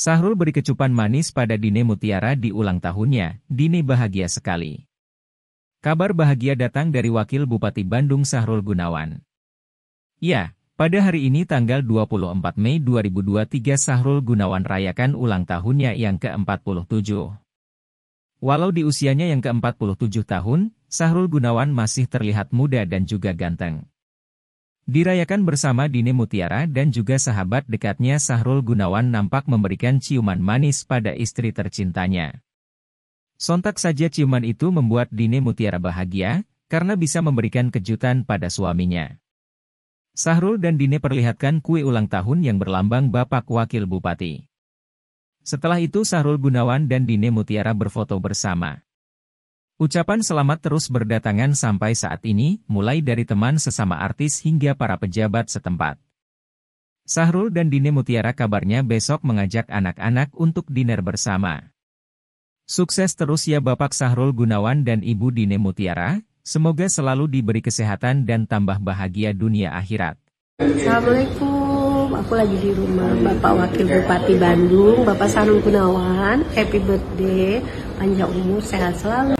Sahrul beri kecupan manis pada Dine Mutiara di ulang tahunnya, Dine bahagia sekali. Kabar bahagia datang dari Wakil Bupati Bandung Sahrul Gunawan. Ya, pada hari ini tanggal 24 Mei 2023 Sahrul Gunawan rayakan ulang tahunnya yang ke-47. Walau di usianya yang ke-47 tahun, Sahrul Gunawan masih terlihat muda dan juga ganteng. Dirayakan bersama Dine Mutiara dan juga sahabat dekatnya Sahrul Gunawan nampak memberikan ciuman manis pada istri tercintanya. Sontak saja ciuman itu membuat Dine Mutiara bahagia, karena bisa memberikan kejutan pada suaminya. Sahrul dan Dine perlihatkan kue ulang tahun yang berlambang Bapak Wakil Bupati. Setelah itu Sahrul Gunawan dan Dine Mutiara berfoto bersama. Ucapan selamat terus berdatangan sampai saat ini, mulai dari teman sesama artis hingga para pejabat setempat. Sahrul dan Dine Mutiara kabarnya besok mengajak anak-anak untuk dinner bersama. Sukses terus ya Bapak Sahrul Gunawan dan Ibu Dine Mutiara, semoga selalu diberi kesehatan dan tambah bahagia dunia akhirat. Assalamualaikum, aku lagi di rumah Bapak Wakil Bupati Bandung, Bapak Sahrul Gunawan, happy birthday, panjang umur, sehat selalu.